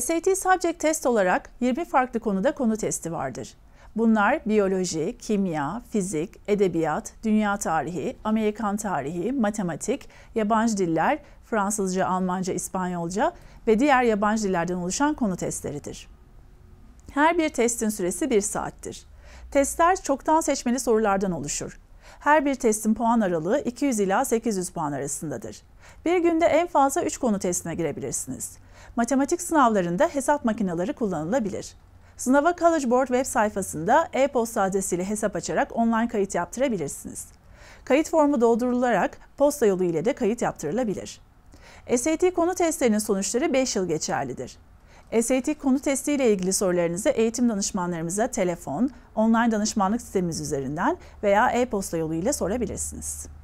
SAT Subject Test olarak 20 farklı konuda konu testi vardır. Bunlar biyoloji, kimya, fizik, edebiyat, dünya tarihi, Amerikan tarihi, matematik, yabancı diller, Fransızca, Almanca, İspanyolca ve diğer yabancı dillerden oluşan konu testleridir. Her bir testin süresi 1 saattir. Testler çoktan seçmeli sorulardan oluşur. Her bir testin puan aralığı 200 ila 800 puan arasındadır. Bir günde en fazla 3 konu testine girebilirsiniz. Matematik sınavlarında hesap makineleri kullanılabilir. Sınava College Board web sayfasında e-posta adresiyle hesap açarak online kayıt yaptırabilirsiniz. Kayıt formu doldurularak posta yolu ile de kayıt yaptırılabilir. SAT konu testlerinin sonuçları 5 yıl geçerlidir. SAT konu testi ile ilgili sorularınızı eğitim danışmanlarımıza telefon, online danışmanlık sitemiz üzerinden veya e-posta yoluyla sorabilirsiniz.